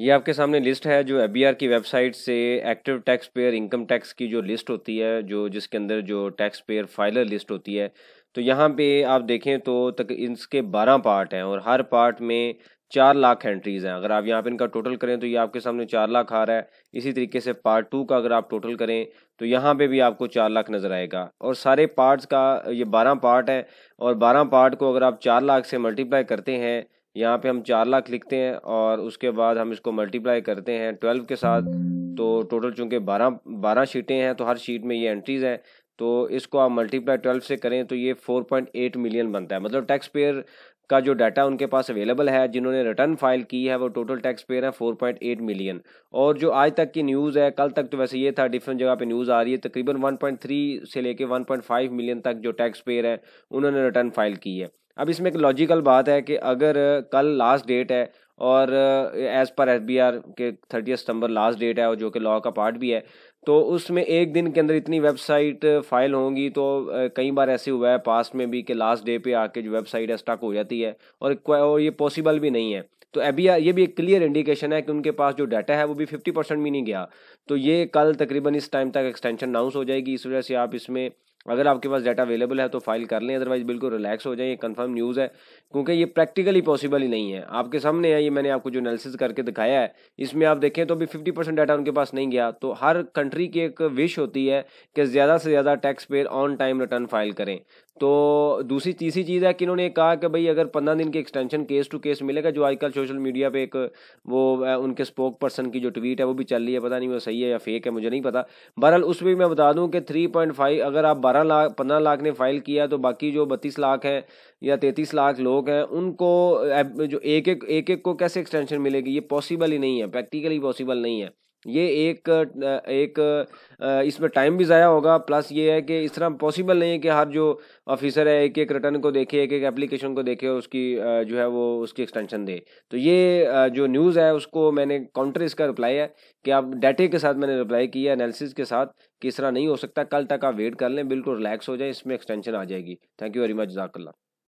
ये आपके सामने लिस्ट है जो एफ की वेबसाइट से active taxpayer income tax की जो लिस्ट होती है जो जिसके अंदर जो टैक्स पेयर फाइलर लिस्ट होती है तो यहाँ पे आप देखें तो तक इसके बारह पार्ट हैं और हर पार्ट में चार लाख एंट्रीज़ हैं अगर आप यहाँ पे इनका टोटल करें तो ये आपके सामने चार लाख आ रहा है इसी तरीके से पार्ट टू का अगर आप टोटल करें तो यहाँ पे भी आपको चार लाख नज़र आएगा और सारे पार्ट्स का ये बारह पार्ट है और बारह पार्ट को अगर आप चार लाख से मल्टीप्लाई करते हैं यहाँ पे हम चार लाख लिखते हैं और उसके बाद हम इसको मल्टीप्लाई करते हैं ट्वेल्व के साथ तो टोटल चूँकि बारह बारह शीटें हैं तो हर शीट में ये एंट्रीज़ हैं तो इसको आप मल्टीप्लाई ट्वेल्व से करें तो ये फोर पॉइंट एट मिलियन बनता है मतलब टैक्स पेयर का जो डाटा उनके पास अवेलेबल है जिन्होंने रिटर्न फाइल की है वो टोटल टैक्स पेयर है फोर पॉइंट एट मिलियन और जो आज तक की न्यूज़ है कल तक तो वैसे ये था डिफरेंट जगह पे न्यूज़ आ रही है तकरीबन वन पॉइंट थ्री से लेके वन पॉइंट फाइव मिलियन तक जो टैक्स पेयर है उन्होंने रिटर्न फाइल की है अब इसमें एक लॉजिकल बात है कि अगर कल लास्ट डेट है और as per S B R के थर्टी सितंबर लास्ट डेट है और जो कि लॉ का पार्ट भी है तो उसमें एक दिन के अंदर इतनी वेबसाइट फाइल uh, होंगी तो uh, कई बार ऐसे हुआ है पास्ट में भी कि लास्ट डे पे आके जो वेबसाइट है स्टक हो जाती है और, और ये पॉसिबल भी नहीं है तो अभी ये भी एक क्लियर इंडिकेशन है कि उनके पास जो डाटा है वो भी फिफ्टी परसेंट भी नहीं गया तो ये कल तकरीबन इस टाइम तक एक्सटेंशन अनाउंस हो जाएगी इस वजह से आप इसमें अगर आपके पास डाटा अवेलेबल है तो फाइल कर लें अदरवाइज बिल्कुल रिलैक्स हो जाए ये कंफर्म न्यूज़ है क्योंकि ये प्रैक्टिकली पॉसिबल ही नहीं है आपके सामने है ये मैंने आपको जो एनालिसिस करके दिखाया है इसमें आप देखें तो अभी फिफ्टी परसेंट डाटा उनके पास नहीं गया तो हर कंट्री की एक विश होती है कि ज़्यादा से ज़्यादा taxpayer on time return file करें तो दूसरी तीसरी चीज़ है कि इन्होंने कहा कि भाई अगर पंद्रह दिन की एक्सटेंशन केस टू केस मिलेगा जो आजकल सोशल मीडिया पे एक वो उनके स्पोक पर्सन की जो ट्वीट है वो भी चल रही है पता नहीं वो सही है या फेक है मुझे नहीं पता बहरहाल उस पर मैं बता दूँ कि थ्री पॉइंट फाइव अगर आप बारह लाख पंद्रह लाख ने फाइल किया तो बाकी जो बत्तीस लाख हैं या तैंतीस लाख लोग हैं उनको जो एक एक एक एक को कैसे एक्सटेंशन मिलेगी ये पॉसिबल ही नहीं है प्रैक्टिकली पॉसिबल नहीं है ये एक एक इसमें टाइम भी ज़ाया होगा प्लस ये है कि इस तरह पॉसिबल नहीं है कि हर जो ऑफिसर है एक एक रिटर्न को देखे एक एक एप्लीकेशन को देखे उसकी जो है वो उसकी एक्सटेंशन दे तो ये जो न्यूज़ है उसको मैंने काउंटर इसका रिप्लाई है कि आप डाटे के साथ मैंने रिप्लाई किया एनालिसिस के साथ कि इस तरह नहीं हो सकता कल तक आप वेट कर लें बिल्कुल रिलैक्स हो जाए इसमें एक्सटेंशन आ जाएगी थैंक यू वेरी मच जजाकल्ला